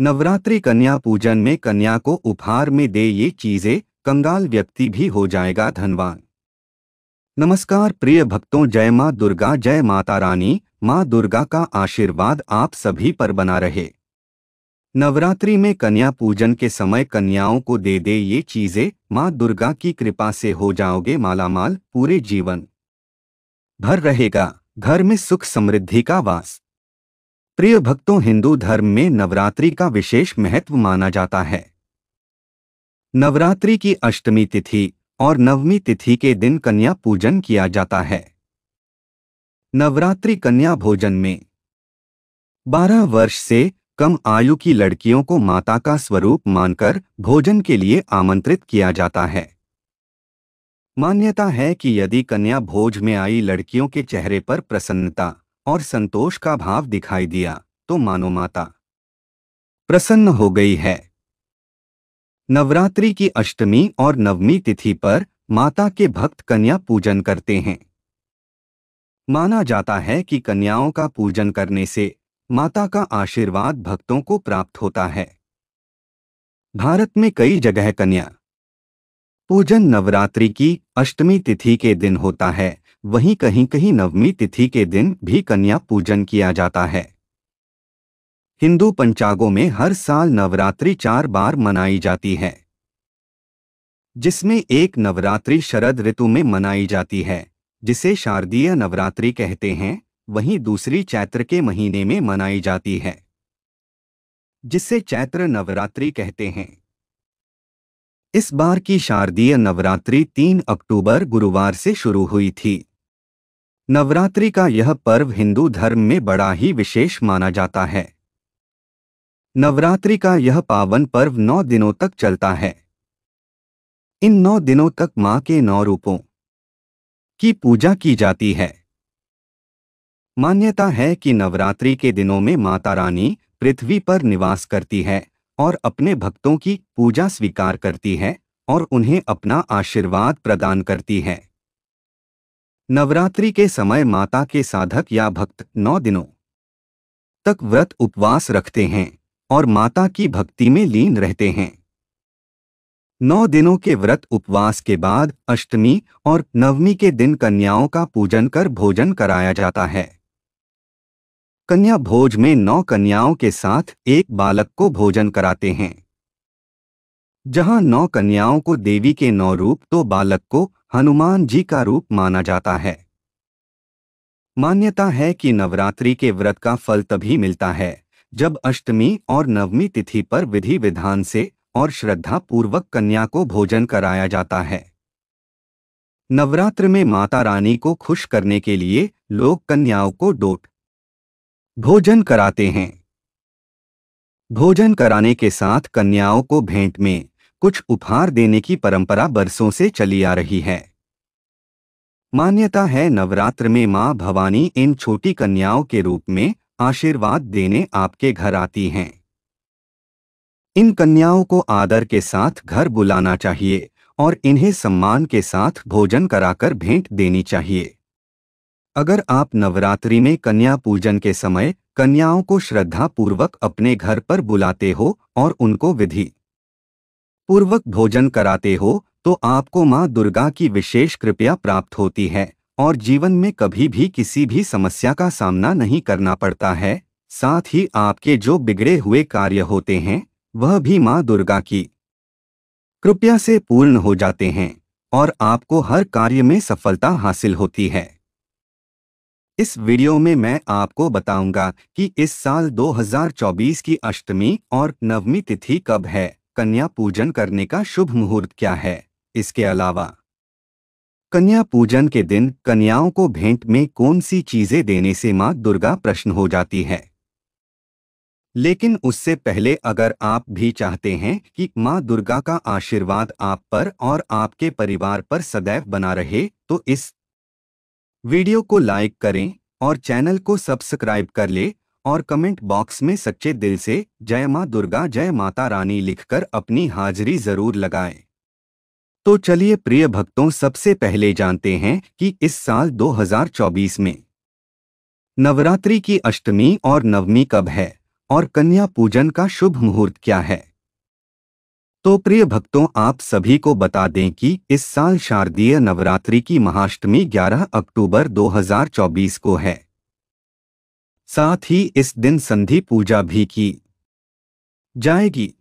नवरात्रि कन्या पूजन में कन्या को उपहार में दे ये चीजें कंगाल व्यक्ति भी हो जाएगा धनवान नमस्कार प्रिय भक्तों जय माँ दुर्गा जय माता रानी माँ दुर्गा का आशीर्वाद आप सभी पर बना रहे नवरात्रि में कन्या पूजन के समय कन्याओं को दे दे ये चीजें माँ दुर्गा की कृपा से हो जाओगे मालामाल पूरे जीवन भर रहेगा घर में सुख समृद्धि का वास प्रिय भक्तों हिंदू धर्म में नवरात्रि का विशेष महत्व माना जाता है नवरात्रि की अष्टमी तिथि और नवमी तिथि के दिन कन्या पूजन किया जाता है नवरात्रि कन्या भोजन में 12 वर्ष से कम आयु की लड़कियों को माता का स्वरूप मानकर भोजन के लिए आमंत्रित किया जाता है मान्यता है कि यदि कन्या भोज में आई लड़कियों के चेहरे पर प्रसन्नता और संतोष का भाव दिखाई दिया तो मानो माता प्रसन्न हो गई है नवरात्रि की अष्टमी और नवमी तिथि पर माता के भक्त कन्या पूजन करते हैं माना जाता है कि कन्याओं का पूजन करने से माता का आशीर्वाद भक्तों को प्राप्त होता है भारत में कई जगह कन्या पूजन नवरात्रि की अष्टमी तिथि के दिन होता है वहीं कहीं कहीं नवमी तिथि के दिन भी कन्या पूजन किया जाता है हिंदू पंचांगों में हर साल नवरात्रि चार बार मनाई जाती है जिसमें एक नवरात्रि शरद ऋतु में मनाई जाती है जिसे शारदीय नवरात्रि कहते हैं वहीं दूसरी चैत्र के महीने में मनाई जाती है जिसे चैत्र नवरात्रि कहते हैं इस बार की शारदीय नवरात्रि 3 अक्टूबर गुरुवार से शुरू हुई थी नवरात्रि का यह पर्व हिंदू धर्म में बड़ा ही विशेष माना जाता है नवरात्रि का यह पावन पर्व नौ दिनों तक चलता है इन नौ दिनों तक मां के नौ रूपों की पूजा की जाती है मान्यता है कि नवरात्रि के दिनों में माता रानी पृथ्वी पर निवास करती है और अपने भक्तों की पूजा स्वीकार करती है और उन्हें अपना आशीर्वाद प्रदान करती है नवरात्रि के समय माता के साधक या भक्त नौ दिनों तक व्रत उपवास रखते हैं और माता की भक्ति में लीन रहते हैं नौ दिनों के व्रत उपवास के बाद अष्टमी और नवमी के दिन कन्याओं का पूजन कर भोजन कराया जाता है कन्या भोज में नौ कन्याओं के साथ एक बालक को भोजन कराते हैं जहां नौ कन्याओं को देवी के नौ रूप तो बालक को हनुमान जी का रूप माना जाता है मान्यता है कि नवरात्रि के व्रत का फल तभी मिलता है जब अष्टमी और नवमी तिथि पर विधि विधान से और श्रद्धा पूर्वक कन्या को भोजन कराया जाता है नवरात्र में माता रानी को खुश करने के लिए लोग कन्याओं को डोट भोजन कराते हैं भोजन कराने के साथ कन्याओं को भेंट में कुछ उपहार देने की परंपरा बरसों से चली आ रही है मान्यता है नवरात्र में मां भवानी इन छोटी कन्याओं के रूप में आशीर्वाद देने आपके घर आती हैं इन कन्याओं को आदर के साथ घर बुलाना चाहिए और इन्हें सम्मान के साथ भोजन कराकर भेंट देनी चाहिए अगर आप नवरात्रि में कन्या पूजन के समय कन्याओं को श्रद्धापूर्वक अपने घर पर बुलाते हो और उनको विधि पूर्वक भोजन कराते हो तो आपको माँ दुर्गा की विशेष कृपया प्राप्त होती है और जीवन में कभी भी किसी भी समस्या का सामना नहीं करना पड़ता है साथ ही आपके जो बिगड़े हुए कार्य होते हैं वह भी माँ दुर्गा की कृपया से पूर्ण हो जाते हैं और आपको हर कार्य में सफलता हासिल होती है इस वीडियो में मैं आपको बताऊंगा कि इस साल 2024 की अष्टमी और नवमी तिथि कब है कन्या पूजन करने का शुभ मुहूर्त क्या है इसके अलावा कन्या पूजन के दिन कन्याओं को भेंट में कौन सी चीजें देने से मां दुर्गा प्रश्न हो जाती है लेकिन उससे पहले अगर आप भी चाहते हैं कि मां दुर्गा का आशीर्वाद आप पर और आपके परिवार पर सदैव बना रहे तो इस वीडियो को लाइक करें और चैनल को सब्सक्राइब कर ले और कमेंट बॉक्स में सच्चे दिल से जय माँ दुर्गा जय माता रानी लिखकर अपनी हाजिरी जरूर लगाएं। तो चलिए प्रिय भक्तों सबसे पहले जानते हैं कि इस साल 2024 में नवरात्रि की अष्टमी और नवमी कब है और कन्या पूजन का शुभ मुहूर्त क्या है तो प्रिय भक्तों आप सभी को बता दें कि इस साल शारदीय नवरात्रि की महाअष्टमी 11 अक्टूबर 2024 को है साथ ही इस दिन संधि पूजा भी की जाएगी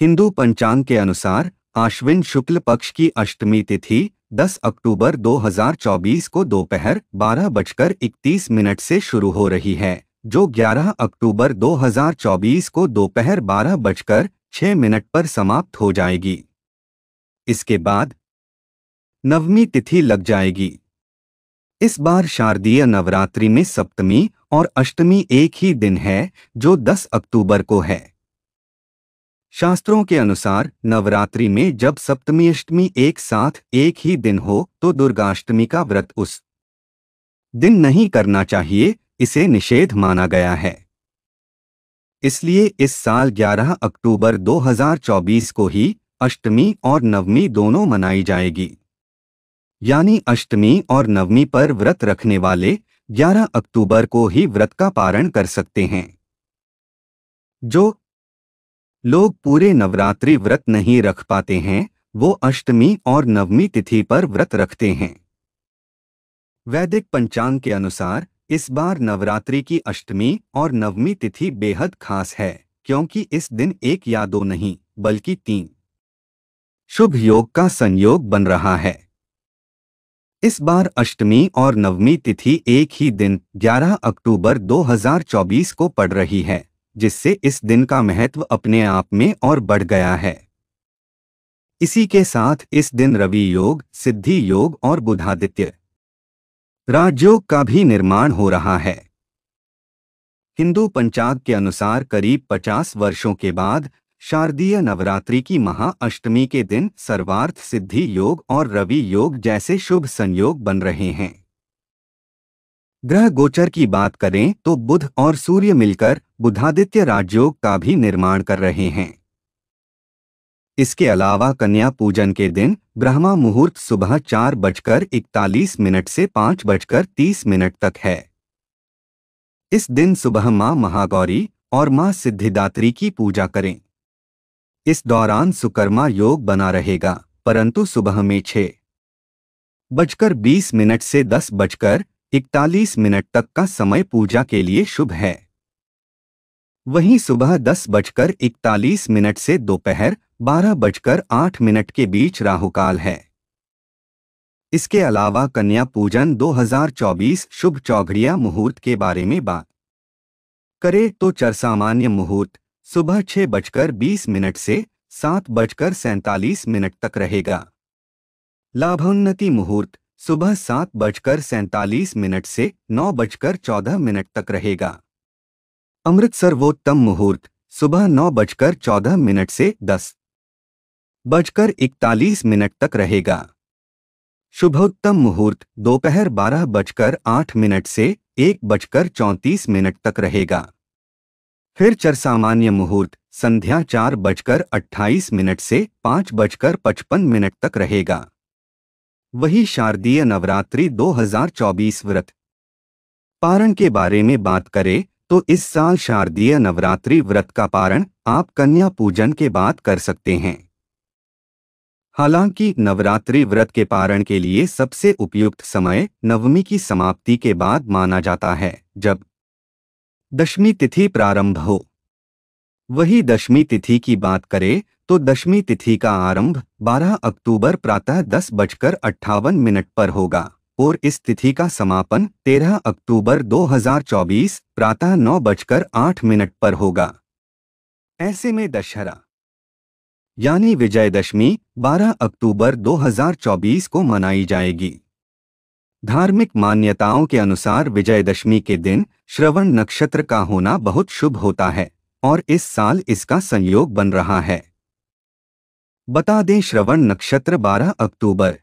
हिंदू पंचांग के अनुसार आश्विन शुक्ल पक्ष की अष्टमी तिथि 10 अक्टूबर 2024 को दोपहर बारह बजकर इकतीस मिनट से शुरू हो रही है जो 11 अक्टूबर 2024 को दोपहर बारह बजकर छह मिनट पर समाप्त हो जाएगी इसके बाद नवमी तिथि लग जाएगी इस बार शारदीय नवरात्रि में सप्तमी और अष्टमी एक ही दिन है जो 10 अक्टूबर को है शास्त्रों के अनुसार नवरात्रि में जब सप्तमी अष्टमी एक साथ एक ही दिन हो तो दुर्गाष्टमी का व्रत उस दिन नहीं करना चाहिए इसे निषेध माना गया है इसलिए इस साल 11 अक्टूबर 2024 को ही अष्टमी और नवमी दोनों मनाई जाएगी यानी अष्टमी और नवमी पर व्रत रखने वाले 11 अक्टूबर को ही व्रत का पारण कर सकते हैं जो लोग पूरे नवरात्रि व्रत नहीं रख पाते हैं वो अष्टमी और नवमी तिथि पर व्रत रखते हैं वैदिक पंचांग के अनुसार इस बार नवरात्रि की अष्टमी और नवमी तिथि बेहद खास है क्योंकि इस दिन एक या दो नहीं बल्कि तीन शुभ योग का संयोग बन रहा है इस बार अष्टमी और नवमी तिथि एक ही दिन 11 अक्टूबर 2024 को पड़ रही है जिससे इस दिन का महत्व अपने आप में और बढ़ गया है इसी के साथ इस दिन रवि योग सिद्धि योग और बुधादित्य राज्यों का भी निर्माण हो रहा है हिंदू पंचाग के अनुसार करीब 50 वर्षों के बाद शारदीय नवरात्रि की महाअष्टमी के दिन सर्वार्थ सिद्धि योग और रवि योग जैसे शुभ संयोग बन रहे हैं ग्रह गोचर की बात करें तो बुध और सूर्य मिलकर बुधादित्य राजयोग का भी निर्माण कर रहे हैं इसके अलावा कन्या पूजन के दिन ब्रह्मा मुहूर्त सुबह चार बजकर इकतालीस मिनट से पाँच बजकर तीस मिनट तक है इस दिन सुबह माँ महागौरी और माँ सिद्धिदात्री की पूजा करें इस दौरान सुकर्मा योग बना रहेगा परंतु सुबह में छः बजकर बीस मिनट से दस बजकर इकतालीस मिनट तक का समय पूजा के लिए शुभ है वहीं सुबह दस बजकर इकतालीस मिनट से दोपहर बारह बजकर आठ मिनट के बीच राहुकाल है इसके अलावा कन्या पूजन 2024 शुभ चौघड़िया मुहूर्त के बारे में बात करें तो चरसामान्य मुहूर्त सुबह छह बजकर बीस मिनट से सात बजकर सैंतालीस मिनट तक रहेगा लाभोन्नति मुहूर्त सुबह सात बजकर सैंतालीस मिनट से नौ बजकर चौदह मिनट तक रहेगा अमृत सर्वोत्तम मुहूर्त सुबह नौ बजकर चौदह मिनट से दस बजकर 41 मिनट तक रहेगा शुभोत्तम मुहूर्त दोपहर बारह बजकर आठ मिनट से एक बजकर चौंतीस मिनट तक रहेगा फिर चरसामान्य मुहूर्त संध्या चार बजकर अट्ठाईस मिनट से पाँच बजकर पचपन मिनट तक रहेगा वही शारदीय नवरात्रि 2024 व्रत पारण के बारे में बात करें तो इस साल शारदीय नवरात्रि व्रत का पारण आप कन्या पूजन के बाद कर सकते हैं हालांकि नवरात्रि व्रत के पारण के लिए सबसे उपयुक्त समय नवमी की समाप्ति के बाद माना जाता है जब दशमी तिथि प्रारंभ हो वही दशमी तिथि की बात करें तो दशमी तिथि का आरंभ 12 अक्टूबर प्रातः दस बजकर अट्ठावन मिनट पर होगा और इस तिथि का समापन 13 अक्टूबर 2024 प्रातः नौ बजकर आठ मिनट पर होगा ऐसे में दशहरा यानी विजयदशमी 12 अक्टूबर 2024 को मनाई जाएगी धार्मिक मान्यताओं के अनुसार विजयदशमी के दिन श्रवण नक्षत्र का होना बहुत शुभ होता है और इस साल इसका संयोग बन रहा है बता दें श्रवण नक्षत्र 12 अक्टूबर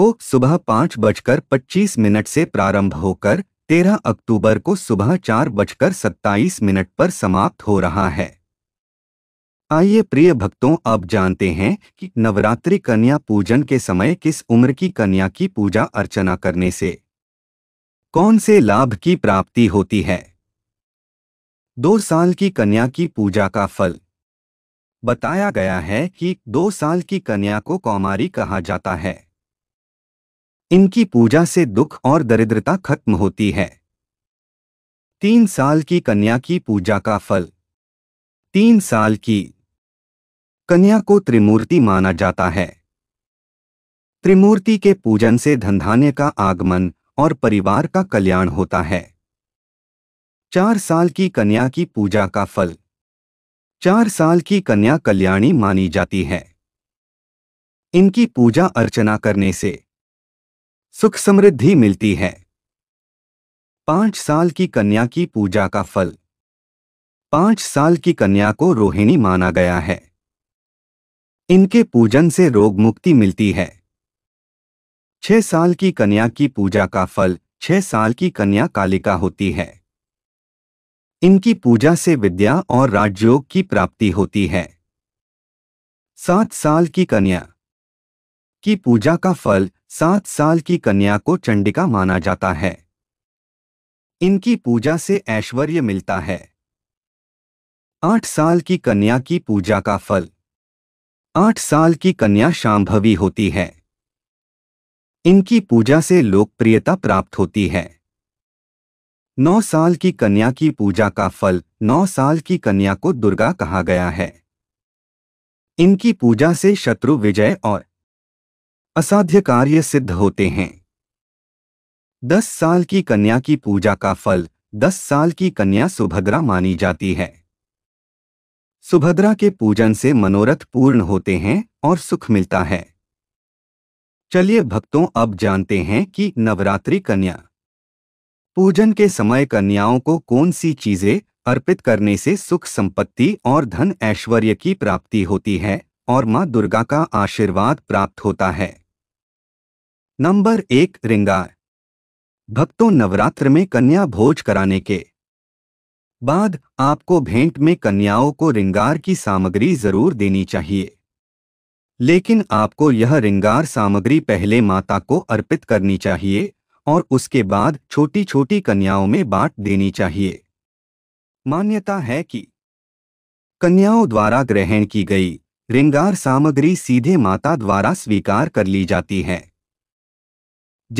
को सुबह पाँच बजकर पच्चीस मिनट से प्रारंभ होकर तेरह अक्टूबर को सुबह चार बजकर सत्ताईस मिनट पर समाप्त हो रहा है आइए प्रिय भक्तों अब जानते हैं कि नवरात्रि कन्या पूजन के समय किस उम्र की कन्या की पूजा अर्चना करने से कौन से लाभ की प्राप्ति होती है दो साल की कन्या की पूजा का फल बताया गया है कि दो साल की कन्या को कौमारी कहा जाता है इनकी पूजा से दुख और दरिद्रता खत्म होती है तीन साल की कन्या की पूजा का फल तीन साल की कन्या को त्रिमूर्ति माना जाता है त्रिमूर्ति के पूजन से धनधान्य का आगमन और परिवार का कल्याण होता है चार साल की कन्या की पूजा का फल चार साल की कन्या कल्याणी मानी जाती है इनकी पूजा अर्चना करने से सुख समृद्धि मिलती है पांच साल की कन्या की पूजा का फल पांच साल की कन्या को रोहिणी माना गया है इनके पूजन से रोग मुक्ति मिलती है छह साल की कन्या की पूजा का फल छह साल की कन्या कालिका होती है इनकी पूजा से विद्या और राजयोग की प्राप्ति होती है सात साल की कन्या की पूजा का फल सात साल की कन्या को चंडिका माना जाता है इनकी पूजा से ऐश्वर्य मिलता है आठ साल की कन्या की पूजा का फल आठ साल की कन्या शांभवी होती है इनकी पूजा से लोकप्रियता प्राप्त होती है नौ साल की कन्या की पूजा का फल नौ साल की कन्या को दुर्गा कहा गया है इनकी पूजा से शत्रु विजय और असाध्य कार्य सिद्ध होते हैं दस साल की कन्या की पूजा का फल दस साल की कन्या सुभद्रा मानी जाती है सुभद्रा के पूजन से मनोरथ पूर्ण होते हैं और सुख मिलता है चलिए भक्तों अब जानते हैं कि नवरात्रि कन्या पूजन के समय कन्याओं को कौन सी चीजें अर्पित करने से सुख संपत्ति और धन ऐश्वर्य की प्राप्ति होती है और मां दुर्गा का आशीर्वाद प्राप्त होता है नंबर एक रिंगार भक्तों नवरात्र में कन्या भोज कराने के बाद आपको भेंट में कन्याओं को रिंगार की सामग्री जरूर देनी चाहिए लेकिन आपको यह रिंगार सामग्री पहले माता को अर्पित करनी चाहिए और उसके बाद छोटी छोटी कन्याओं में बांट देनी चाहिए मान्यता है कि कन्याओं द्वारा ग्रहण की गई रिंगार सामग्री सीधे माता द्वारा स्वीकार कर ली जाती है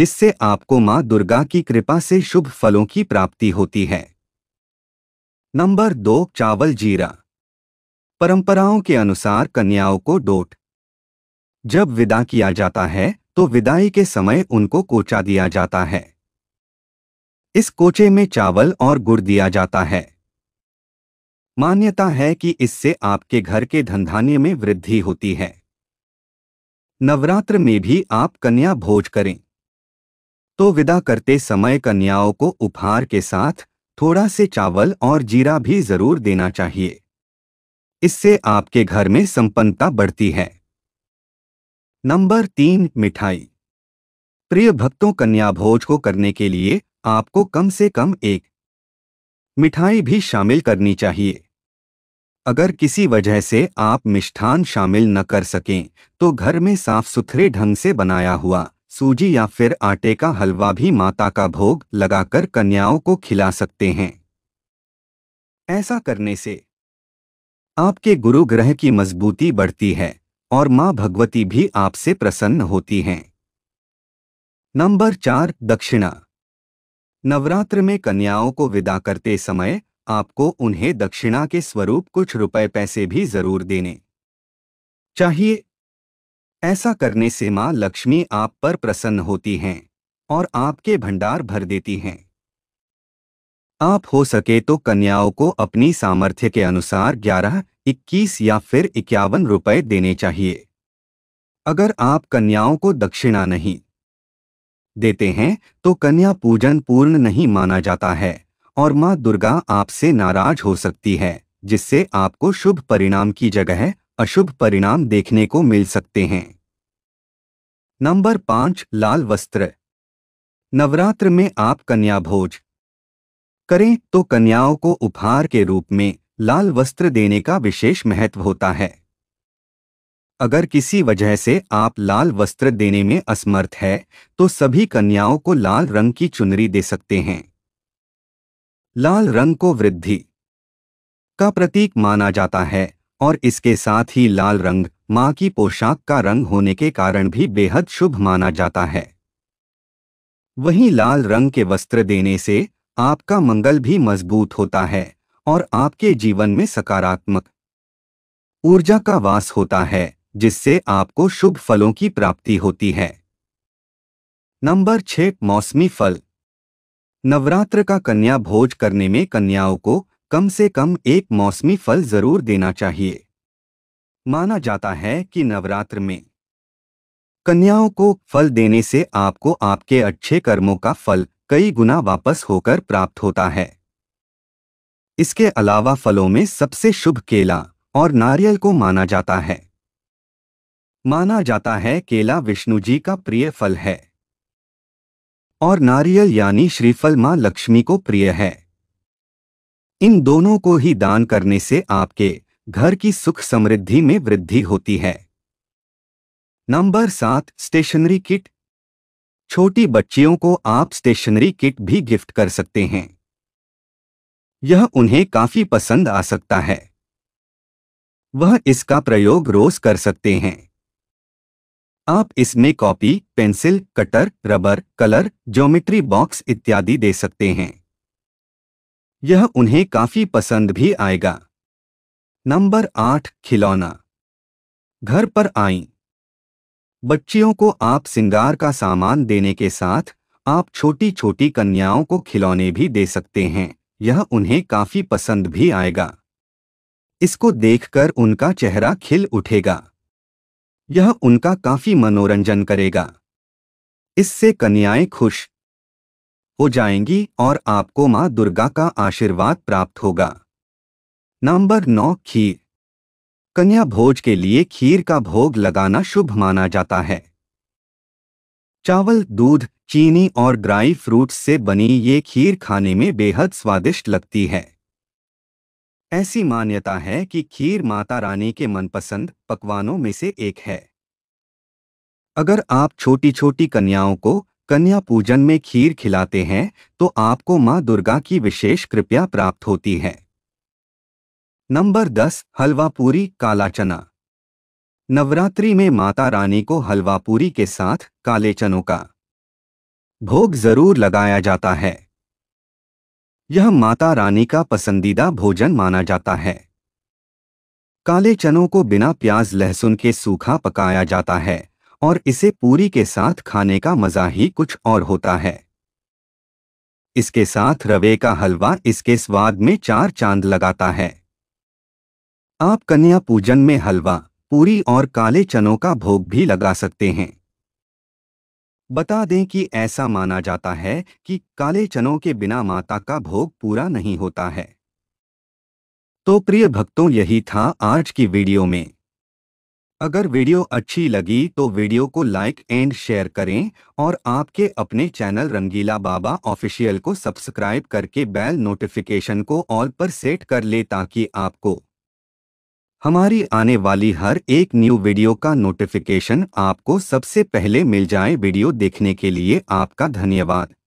जिससे आपको मां दुर्गा की कृपा से शुभ फलों की प्राप्ति होती है नंबर दो चावल जीरा परंपराओं के अनुसार कन्याओं को डोट जब विदा किया जाता है तो विदाई के समय उनको कोचा दिया जाता है इस कोचे में चावल और गुड़ दिया जाता है मान्यता है कि इससे आपके घर के धनधान्य में वृद्धि होती है नवरात्र में भी आप कन्या भोज करें तो विदा करते समय कन्याओं को उपहार के साथ थोड़ा से चावल और जीरा भी जरूर देना चाहिए इससे आपके घर में संपन्नता बढ़ती है नंबर तीन मिठाई प्रिय भक्तों कन्या भोज को करने के लिए आपको कम से कम एक मिठाई भी शामिल करनी चाहिए अगर किसी वजह से आप मिष्ठान शामिल न कर सकें तो घर में साफ सुथरे ढंग से बनाया हुआ सूजी या फिर आटे का हलवा भी माता का भोग लगाकर कन्याओं को खिला सकते हैं ऐसा करने से आपके गुरु ग्रह की मजबूती बढ़ती है और मां भगवती भी आपसे प्रसन्न होती हैं नंबर चार दक्षिणा नवरात्र में कन्याओं को विदा करते समय आपको उन्हें दक्षिणा के स्वरूप कुछ रुपए पैसे भी जरूर देने चाहिए ऐसा करने से माँ लक्ष्मी आप पर प्रसन्न होती हैं और आपके भंडार भर देती हैं आप हो सके तो कन्याओं को अपनी सामर्थ्य के अनुसार 11, 21 या फिर इक्यावन रुपए देने चाहिए अगर आप कन्याओं को दक्षिणा नहीं देते हैं तो कन्या पूजन पूर्ण नहीं माना जाता है और माँ दुर्गा आपसे नाराज हो सकती है जिससे आपको शुभ परिणाम की जगह अशुभ परिणाम देखने को मिल सकते हैं नंबर पांच लाल वस्त्र नवरात्र में आप कन्या भोज करें तो कन्याओं को उपहार के रूप में लाल वस्त्र देने का विशेष महत्व होता है अगर किसी वजह से आप लाल वस्त्र देने में असमर्थ है तो सभी कन्याओं को लाल रंग की चुनरी दे सकते हैं लाल रंग को वृद्धि का प्रतीक माना जाता है और इसके साथ ही लाल रंग मां की पोशाक का रंग होने के कारण भी बेहद शुभ माना जाता है वहीं लाल रंग के वस्त्र देने से आपका मंगल भी मजबूत होता है और आपके जीवन में सकारात्मक ऊर्जा का वास होता है जिससे आपको शुभ फलों की प्राप्ति होती है नंबर छह मौसमी फल नवरात्र का कन्या भोज करने में कन्याओं को कम से कम एक मौसमी फल जरूर देना चाहिए माना जाता है कि नवरात्र में कन्याओं को फल देने से आपको आपके अच्छे कर्मों का फल कई गुना वापस होकर प्राप्त होता है इसके अलावा फलों में सबसे शुभ केला और नारियल को माना जाता है माना जाता है केला विष्णु जी का प्रिय फल है और नारियल यानी श्रीफल मां लक्ष्मी को प्रिय है इन दोनों को ही दान करने से आपके घर की सुख समृद्धि में वृद्धि होती है नंबर सात स्टेशनरी किट छोटी बच्चियों को आप स्टेशनरी किट भी गिफ्ट कर सकते हैं यह उन्हें काफी पसंद आ सकता है वह इसका प्रयोग रोज कर सकते हैं आप इसमें copy pencil cutter rubber colour geometry box इत्यादि दे सकते हैं यह उन्हें काफी पसंद भी आएगा नंबर आठ खिलौना घर पर आई बच्चियों को आप सिंगार का सामान देने के साथ आप छोटी छोटी कन्याओं को खिलौने भी दे सकते हैं यह उन्हें काफी पसंद भी आएगा इसको देखकर उनका चेहरा खिल उठेगा यह उनका काफी मनोरंजन करेगा इससे कन्याएं खुश हो जाएंगी और आपको मां दुर्गा का आशीर्वाद प्राप्त होगा नंबर नौ खीर कन्या भोज के लिए खीर का भोग लगाना शुभ माना जाता है चावल दूध चीनी और ड्राई फ्रूट्स से बनी ये खीर खाने में बेहद स्वादिष्ट लगती है ऐसी मान्यता है कि खीर माता रानी के मनपसंद पकवानों में से एक है अगर आप छोटी छोटी कन्याओं को कन्या पूजन में खीर खिलाते हैं तो आपको माँ दुर्गा की विशेष कृपया प्राप्त होती है नंबर दस हलवा पूरी काला चना नवरात्रि में माता रानी को हलवा पूरी के साथ काले चनों का भोग जरूर लगाया जाता है यह माता रानी का पसंदीदा भोजन माना जाता है काले चनों को बिना प्याज लहसुन के सूखा पकाया जाता है और इसे पूरी के साथ खाने का मजा ही कुछ और होता है इसके साथ रवे का हलवा इसके स्वाद में चार चांद लगाता है आप कन्या पूजन में हलवा पूरी और काले चनों का भोग भी लगा सकते हैं बता दें कि ऐसा माना जाता है कि काले चनों के बिना माता का भोग पूरा नहीं होता है तो प्रिय भक्तों यही था आज की वीडियो में अगर वीडियो अच्छी लगी तो वीडियो को लाइक एंड शेयर करें और आपके अपने चैनल रंगीला बाबा ऑफिशियल को सब्सक्राइब करके बेल नोटिफिकेशन को ऑल पर सेट कर ले ताकि आपको हमारी आने वाली हर एक न्यू वीडियो का नोटिफिकेशन आपको सबसे पहले मिल जाए वीडियो देखने के लिए आपका धन्यवाद